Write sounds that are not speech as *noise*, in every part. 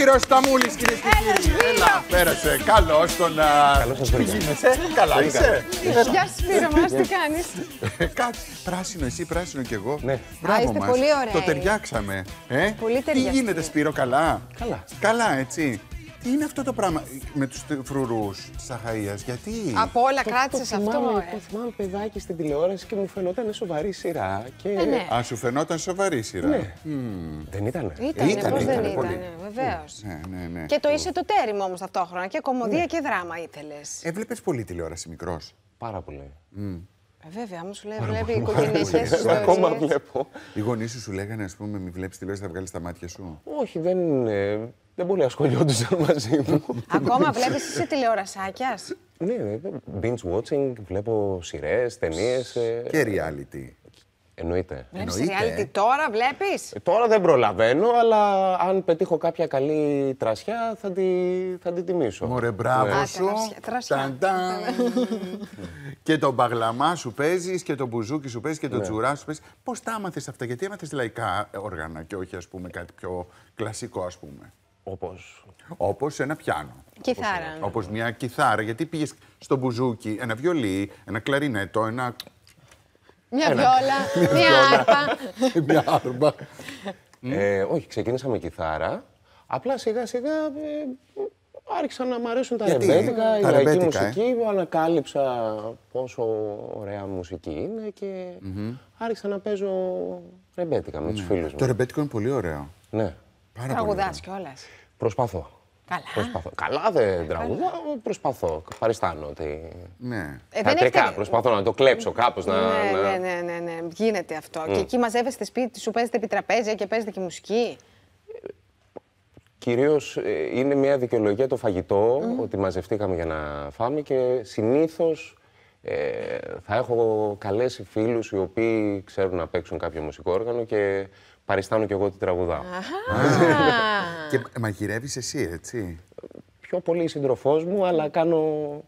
Σπύρο Σταμούλης, κυρίες και κύριοι. Έλα, πέρασε. Καλώς τον. Καλώς σας βρήκα. Ε? Καλά είσαι. Γεια Σπύρο, μα τι κάνεις. Ε, κάτσε, Πράσινο, εσύ πράσινο κι εγώ. Ναι. πολύ ωραία. Το ε. ταιριάξαμε. Πολύ ταιριάξαμε. Τι γίνεται, Σπύρο, καλά. Καλά, έτσι. Τι είναι αυτό το πράγμα με τους φρουρούς της Αχαία, γιατί. Από όλα κράτησε αυτό. ε. Το θυμάμαι παιδάκι στην τηλεόραση και μου φαινόταν σοβαρή σειρά. Και... Ε, ναι. Α, σου φαινόταν σοβαρή σειρά. Ναι. Δεν ήτανε. Ήτανε, ήτανε, πώς δεν ήτανε, βεβαίως. Ναι, ναι, και το είσαι το τέριμο όμως ταυτόχρονα. Και κομμωδία και δράμα ήθελες. Έβλεπες πολύ τηλεόραση μικρός. Πάρα πολύ. Ε, βέβαια, μου σου λέει, βλέπει οικογενειακέ Ακόμα βλέπω. Οι γονείς σου σου λέγανε, ας πούμε, μη βλέπεις τηλεόραση, θα βγάλεις τα μάτια σου. Όχι, δεν δεν πολύ ασχολιόντουσαν μαζί μου. Ακόμα βλέπεις εσύ τηλεορασάκιας. Ναι, ναι, ναι, binge watching, βλέπω σειρές, ταινίες. Ε, και reality. Εννοείται. Βλέπεις reality τώρα, βλέπεις. Ε, τώρα δεν προλαβαίνω, αλλά αν πετύχω κάποια καλή τρασιά θα θα την τιμήσω. Μωρέ, μπράβο σου. και τον μπαγλαμά σου παίζεις και τον μπουζούκι σου παίζεις και τον ναι. τσουρά σου παίζεις. Πώς τα άμαθες αυτά, γιατί έμαθε λαϊκά όργανα και όχι, ας πούμε, κάτι πιο κλασικό, ας πούμε. Όπως. Όπως ένα πιάνο. Κιθάρα. Όπως μια κιθάρα. Γιατί πήγες στο μπουζούκι, ένα βιολί, ένα κλαρινέτο, ένα. Μια βιόλα, *laughs* μια άρπα. *laughs* μια άρπα. Ε, όχι, ξεκίνησα με κιθάρα. Απλά σιγά σιγά ε, άρχισαν να μ' αρέσουν τα ρεμπέτικα, η λαϊκή ε? μουσική. Ε? Ανακάλυψα πόσο ωραία μουσική είναι και άρχισα να παίζω ρεμπέτικα με τους ναι. φίλους του φίλου μου. Το ρεμπέτικο είναι πολύ ωραίο. Ναι. Πάρα Τραγουδά κιόλας. Προσπαθώ. Καλά. Προσπαθώ. Καλά δεν ε, τραγουδάω, προσπαθώ. Παριστάνω ότι. Ναι. Ε, προσπαθώ να το κλέψω κάπως. Ναι, να... ναι, ναι, ναι, ναι. Γίνεται αυτό. Mm. Και εκεί μαζεύεστε σπίτι σου, παίζετε επί τραπέζια και παίζετε και μουσική. Κυρίως ε, είναι μια δικαιολογία το φαγητό, mm. ότι μαζευτήκαμε για να φάμε και συνήθως ε, θα έχω καλέσει φίλους οι οποίοι ξέρουν να παίξουν κάποιο μουσικό όργανο και παριστάνω κι εγώ τη τραγουδάω. και μαγειρεύεις εσύ, έτσι. Πιο πολύ σύντροφό μου, αλλά κάνω,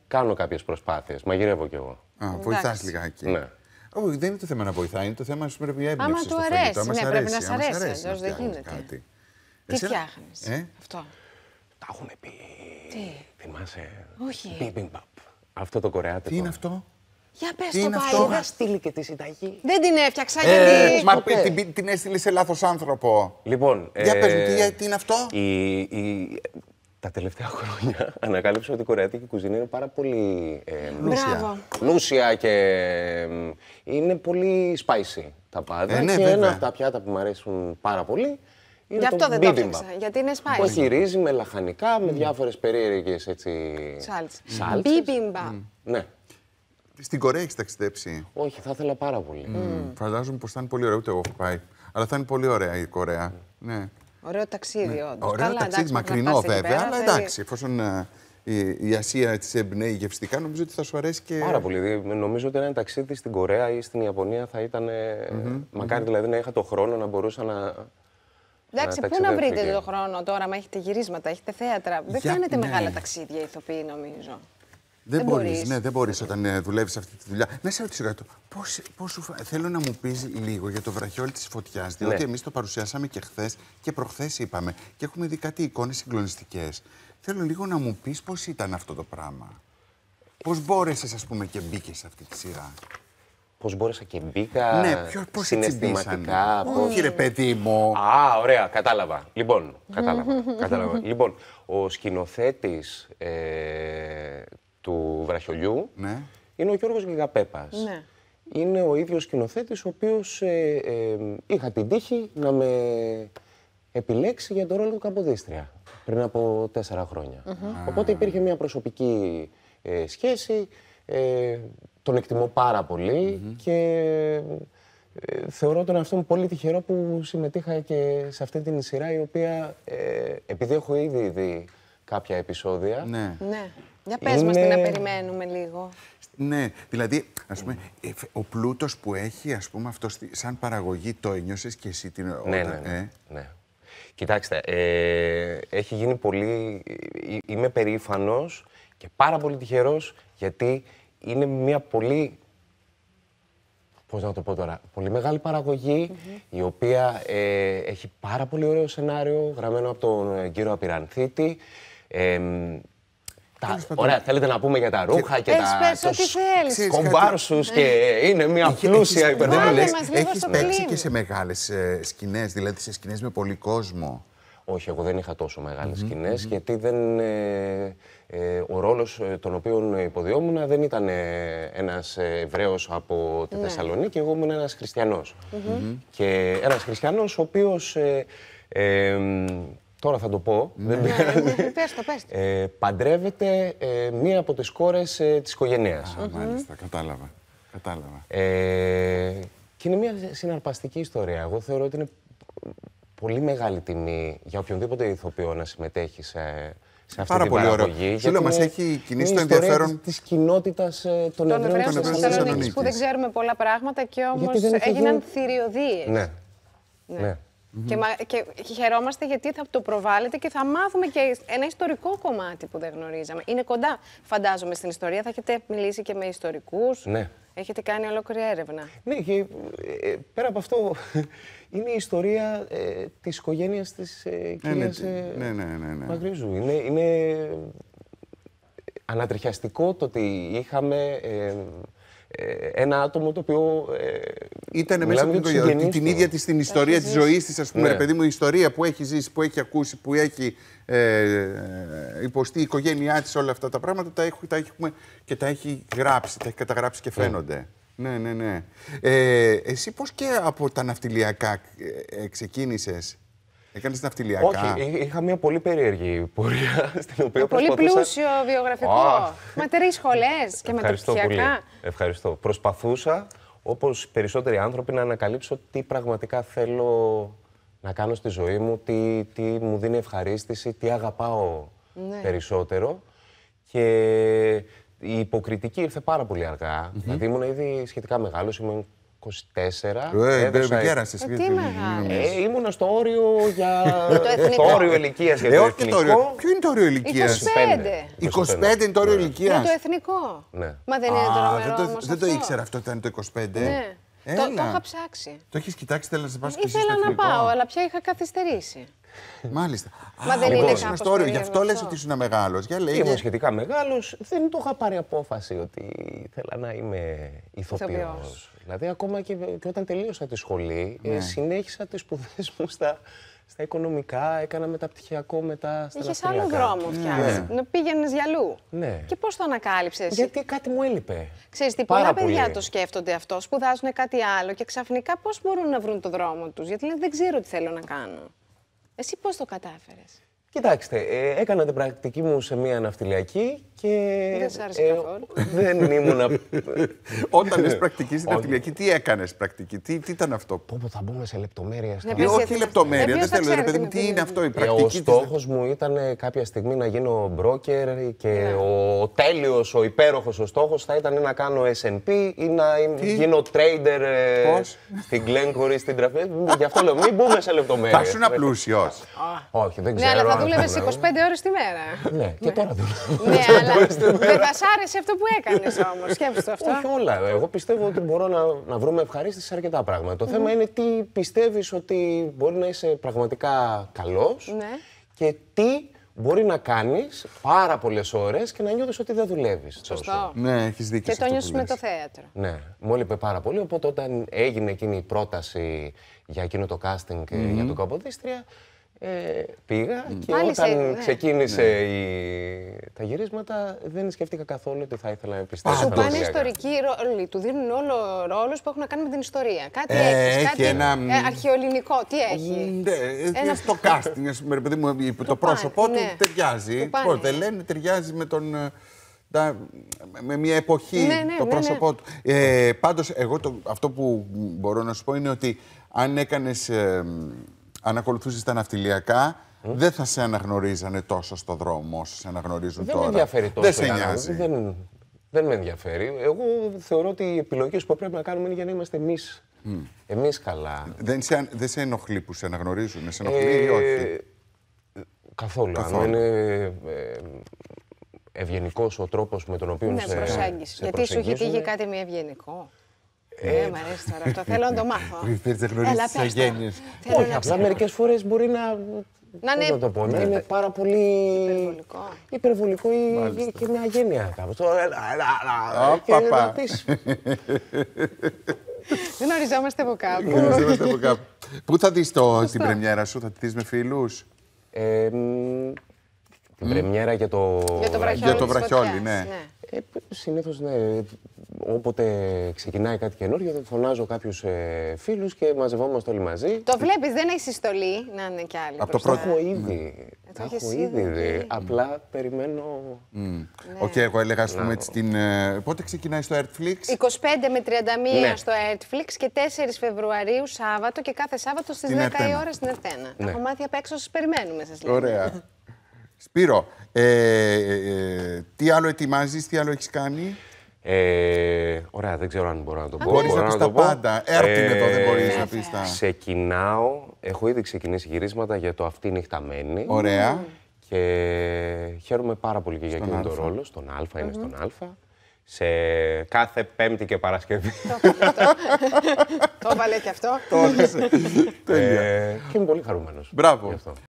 κάνω κάποιες προσπάθειες. Μαγειρεύω κι εγώ. Βοηθάς λιγάκι. Ναι. Όχι, δεν είναι το θέμα να βοηθάει, είναι το θέμα σου πρέπει να έμπνευση στο του αρέσει, ναι, πρέπει να σ' αρέσει, αλλιώς δεν γίνεται. Τι φτιάχνεις ε? αυτό. Τα έχουμε πει. Τι. Θυμάσαι. Όχι. Bibimbap. Αυτό το κορεάτι. Τι είναι αυτό. Για πες το πάλι, δεν στείλει και τη συνταγή. Δεν την έφτιαξα ε, γιατί. Ε, Μα την, την έστειλε σε λάθος άνθρωπο. Λοιπόν. Για πες ε, τι, είναι αυτό. Τα τελευταία *laughs* χρόνια ανακάλυψα ότι η κορεατική κουζίνα είναι πάρα πολύ ε, λούσια. λούσια και είναι πολύ spicy τα πάντα. Ε, ναι, και ένα από τα πιάτα που μου αρέσουν πάρα πολύ είναι Γι' αυτό το δεν μπίδιμα, το έφτιαξα, γιατί είναι spicy. Που έχει με λαχανικά, με mm. διάφορες περίεργες έτσι... Σάλτς. Μπίμπιμπα. Ναι. Στην Κορέα έχεις ταξιδέψει. Όχι, θα ήθελα πάρα πολύ. Mm. Φαντάζομαι πως θα είναι πολύ ωραίο. Ούτε εγώ έχω πάει. Αλλά θα είναι πολύ ωραία η Κορέα. Ναι. Ωραίο ταξίδι, ναι. όντως. Ωραίο Καλά, ταξίδι, εντάξει, μακρινό βέβαια, αλλά εντάξει, εφόσον ε, η, η Ασία της εμπνέει γευστικά, νομίζω ότι θα σου αρέσει και. Πάρα πολύ. Δηλαδή, νομίζω ότι ένα ταξίδι στην Κορέα ή στην Ιαπωνία θα ήταν. Mm-hmm. Μακάρι mm-hmm. δηλαδή να είχα το χρόνο να μπορούσα να. Εντάξει, πού να βρείτε το χρόνο τώρα, μα έχετε γυρίσματα, έχετε θέατρα. Δεν κάνετε ναι. μεγάλα ταξίδια ηθοποιοί, νομίζω. Δεν μπορεί, ναι, δεν μπορείς όταν ε, δουλεύεις αυτή τη δουλειά. Να σε ρωτήσω κάτι. Πώς, πώς σου φα... Θέλω να μου πεις λίγο για το βραχιόλι της φωτιάς, διότι ναι. εμείς το παρουσιάσαμε και χθες και προχθές είπαμε και έχουμε δει κάτι εικόνες συγκλονιστικές. Θέλω λίγο να μου πεις πώς ήταν αυτό το πράγμα. Πώς μπόρεσες, ας πούμε, και μπήκες σε αυτή τη σειρά. Πώς μπόρεσα και μπήκα. Ναι, ποιο, συναισθηματικά. Όχι, ρε παιδί μου. Α, ωραία, κατάλαβα. Λοιπόν, κατάλαβα. κατάλαβα. λοιπόν, ο σκηνοθέτης ε, του Βραχιολιού ναι. είναι ο Γιώργος Γιγαπέπας. Ναι. Είναι ο ίδιος σκηνοθέτης ο οποίος ε, ε, είχα την τύχη να με επιλέξει για τον ρόλο του Καμποδίστρια πριν από τέσσερα χρόνια. Οπότε υπήρχε μια προσωπική ε, σχέση, ε, τον εκτιμώ πάρα πολύ και θεωρώ τον εαυτό μου πολύ τυχερό που συμμετείχα και σε αυτή την σειρά η οποία επειδή έχω ήδη δει κάποια επεισόδια ναι. Για πες είναι... μας τι να περιμένουμε λίγο. Ναι, δηλαδή, ας πούμε, ο πλούτος που έχει, ας πούμε, αυτό σαν παραγωγή το ένιωσες και εσύ την... Ναι, ναι, ναι. Ε? ναι. Κοιτάξτε, ε, έχει γίνει πολύ... Ε, είμαι περήφανος και πάρα πολύ τυχερός γιατί είναι μια πολύ... Πώς να το πω τώρα, πολύ μεγάλη παραγωγή, η οποία έχει πάρα πολύ ωραίο σενάριο, γραμμένο από τον κύριο Ε, Ωραία, θέλετε να πούμε για τα ρούχα και, και τα. Ε, και είναι μια πλούσια υπερβολή. Έχει παίξει και σε μεγάλες σκηνές, δηλαδή σε σκηνές με πολύ κόσμο. Όχι, εγώ δεν είχα μεγάλε μεγάλες σκηνες γιατί δεν, ε, ε, ο ρόλος τον οποίο υποδιόμουν δεν ήταν ένας Εβραίος από τη ναι. Θεσσαλονίκη, εγώ ήμουν ένας χριστιανός. Και ένας χριστιανός ο οποίος Τώρα θα το πω. Ναι. Δεν ναι, ναι, ναι, Πες Ε, παντρεύεται ε, μία από τις κόρες ε, της οικογένειας. Α, mm Μάλιστα, κατάλαβα. κατάλαβα. Ε, και είναι μία συναρπαστική ιστορία. Εγώ θεωρώ ότι είναι πολύ μεγάλη τιμή για οποιονδήποτε ηθοποιό να συμμετέχει σε, σε αυτή Πάρα την πολύ παραγωγή. Σου μα έχει κινήσει το ενδιαφέρον. Της κοινότητας ε, των Εβραίων στη Που δεν ξέρουμε πολλά πράγματα και όμω έγιναν θηριωδίες. ναι. ναι. Και, και χαιρόμαστε γιατί θα το προβάλλετε και θα μάθουμε και ένα ιστορικό κομμάτι που δεν γνωρίζαμε. Είναι κοντά, φαντάζομαι, στην ιστορία. Θα έχετε μιλήσει και με ιστορικούς. Ναι. Έχετε κάνει ολόκληρη έρευνα. Ναι, και ε, πέρα από αυτό, *laughs* είναι η ιστορία ε, της οικογένειας της ε, ε, ναι, ε, ναι, ναι, ναι, ναι. Μαγρίζου. Είναι, είναι ανατριχιαστικό το ότι είχαμε. Ε, ένα άτομο το οποίο. Ε, Ήταν μέσα από την Την ίδια της την ιστορία της ζωής της, ας πούμε, ναι. παιδί μου, η ιστορία που έχει ζήσει, που έχει ακούσει, που έχει ε, υποστεί η οικογένειά της, όλα αυτά τα πράγματα τα, έχουμε, τα έχουμε και τα έχει γράψει, τα έχει καταγράψει και ναι. φαίνονται. Ναι, ναι, ναι. Ε, εσύ πώς και από τα ναυτιλιακά ε, ξεκίνησες Έκανες ναυτιλιακά. Όχι, είχα μια πολύ περίεργη πορεία *laughs* στην οποία προσπαθούσα... Πολύ πλούσιο βιογραφικό. Oh. τρεις σχολές και με πολύ. Ευχαριστώ. Προσπαθούσα, όπως περισσότεροι άνθρωποι, να ανακαλύψω τι πραγματικά θέλω να κάνω στη ζωή μου, τι, τι μου δίνει ευχαρίστηση, τι αγαπάω ναι. περισσότερο. Και η υποκριτική ήρθε πάρα πολύ αργά. Δηλαδή ήμουν ήδη σχετικά μεγάλος, ήμουν 24. Ε, ε, έδωσα... κέρασε. Ε, ε, ε ήμουνα στο όριο για. *laughs* το όριο ηλικίας για το εθνικό. Ποιο είναι το όριο ηλικίας. 25. 25 είναι το όριο ναι. ηλικίας. Για το εθνικό. Ναι. Μα δεν είναι το όριο. Δεν το ήξερα αυτό ότι ήταν το 25. Ναι. Το, το είχα ψάξει. Το έχεις κοιτάξει, θέλεις να σε πάω. Ήθελα να πάω, αλλά πια είχα καθυστερήσει. Μάλιστα. Μα δεν λοιπόν, είναι κάπως Γι' αυτό λες ότι ήσουν μεγάλος. Για λέει Ήμουν σχετικά μεγάλος. Δεν το είχα πάρει απόφαση ότι ήθελα να είμαι ηθοποιός. Δηλαδή ακόμα και, όταν τελείωσα τη σχολή, ε, ναι. συνέχισα τις σπουδές μου στα, στα οικονομικά, έκανα μεταπτυχιακό μετά στα Είχες άλλο δρόμο φτιάξει. Ναι. Να πήγαινες για αλλού. Ναι. Και πώς το ανακάλυψες. Γιατί κάτι μου έλειπε. Ξέρεις τι, πολλά πολύ. παιδιά το σκέφτονται αυτό, σπουδάζουν κάτι άλλο και ξαφνικά πώς μπορούν να βρουν το δρόμο τους. Γιατί λένε δεν ξέρω τι θέλω να κάνω. Εσύ πώς το κατάφερες. Κοιτάξτε, ε, έκανα την πρακτική μου σε μία ναυτιλιακή και. Δεν σ' άρεσε ε, καθόλου. Δεν ήμουν. *laughs* Όταν λες πρακτική στην ναυτιλιακή, τι έκανες πρακτική, τι, τι ήταν αυτό. Πού θα μπούμε σε λεπτομέρειες. Ε, όχι λεπτομέρεια, δεν θέλω ρε παιδί μου, τι είναι αυτό η ε, πρακτική. Ο στόχο μου ήταν κάποια στιγμή να γίνω μπρόκερ και ναι. ο τέλειος, ο υπέροχος ο στόχος θα ήταν να κάνω SP ή να γίνω trader στην Glencore ή στην τραφή. Γι' αυτό λέω, μην μπούμε σε λεπτομέρεια. Θα σου να Όχι, δεν ναι, ξέρω. Δούλευε 25 ώρες τη μέρα. Ναι, και ναι. τώρα δουλεύω. Ναι, *laughs* αλλά δεν θα σ' άρεσε αυτό που έκανες όμως. Σκέψτε αυτό. Όχι όλα. Εγώ πιστεύω ότι μπορώ να βρούμε ευχαρίστηση σε αρκετά πράγματα. Το θέμα είναι τι πιστεύεις ότι μπορεί να είσαι πραγματικά καλός ναι. και τι μπορεί να κάνεις πάρα πολλές ώρες και να νιώθεις ότι δεν δουλεύεις. Σωστό. Ναι, έχεις δίκιο. Και το νιώθει με το θέατρο. Ναι, μου έλειπε πάρα πολύ. Οπότε όταν έγινε εκείνη η πρόταση για εκείνο το casting για τον Καποδίστρια, ε, πήγα και όταν ε, ε. ξεκίνησε ναι. Η... τα γυρίσματα δεν σκέφτηκα καθόλου ότι θα ήθελα να επιστρέψω. Σου πάνε ιστορικοί ρόλοι, του δίνουν όλο ρόλο που έχουν να κάνουν με την ιστορία. Κάτι ε, έχεις, έχει κάτι ένα... ε, τι έχει. Ναι, ε, ένα... Στο casting, το, πρόσωπό του ναι. ταιριάζει. Δεν λένε ταιριάζει με τον... με μια εποχή ναι, το πρόσωπό του. Ε, πάντως, εγώ το, αυτό που μπορώ να σου πω είναι ότι αν έκανες αν ακολουθούσες τα ναυτιλιακά, δεν θα σε αναγνωρίζανε τόσο στο δρόμο όσο σε αναγνωρίζουν δεν τώρα. Δεν με ενδιαφέρει τόσο. Δεν σε νοιάζει. Δεν, δεν με ενδιαφέρει. Εγώ θεωρώ ότι οι επιλογές που πρέπει να κάνουμε είναι για να είμαστε εμείς εμείς καλά. Δεν σε, δεν σε ενοχλεί που σε αναγνωρίζουν, σε ενοχλεί ή όχι. Καθόλου. Ε, καθόλου. Αν είναι ε, ευγενικός ο τρόπος με τον οποίο ναι, σε, προσέγγιση. Γιατί σου έχει τύχει κάτι μη ευγενικό. Ε, ε, μ' αρέσει τώρα αυτό. Θέλω να το μάθω. Πριν οι τι Όχι, απλά μερικές φορές μπορεί να. Να είναι, το πω, ναι. είναι πάρα πολύ υπερβολικό, υπερβολικό ή και μια γένεια κάπως. Γνωριζόμαστε *laughs* Δεν οριζόμαστε από κάπου. Δεν Πού θα δεις το, την πρεμιέρα σου, θα τη δεις με φίλους. Ε, την πρεμιέρα για το, για το βραχιόλι, για το βραχιόλι ναι. ναι. Ε, συνήθως, ναι, όποτε ξεκινάει κάτι καινούριο, φωνάζω κάποιους ε, φίλους και μαζευόμαστε όλοι μαζί. Το βλέπεις, δεν έχεις συστολή να είναι κι άλλοι. Από το πρώτο. Έχω ήδη. Ναι. έχω ήδη δει. Απλά περιμένω... Mm. εγώ έλεγα, ας πούμε, την... Ε, πότε ξεκινάει στο Netflix? 25 με 31 ναι. στο Netflix και 4 Φεβρουαρίου Σάββατο και κάθε Σάββατο στις 10 η ώρα στην Ερθένα. Τα Έχω μάθει απ' έξω, περιμένουμε, σας λέω. Ωραία. *laughs* Σπύρο, ε, ε, ε, τι άλλο ετοιμάζεις, τι άλλο έχεις κάνει. Ε, ωραία, δεν ξέρω αν μπορώ να το πω. Μπορείς να πει τα πάντα. Έρτινε το, δεν ε, μπορείς να πεις τα. Ξεκινάω. Έχω ήδη ξεκινήσει γυρίσματα για το Αυτή νυχταμένη. Ωραία. Και χαίρομαι πάρα πολύ και για εκείνον τον ρόλο. Στον Α, είναι στον Α. Σε κάθε Πέμπτη και Παρασκευή. Το έβαλε και αυτό. Το Τέλεια. Ε, και είμαι πολύ χαρούμενος. Μπράβο.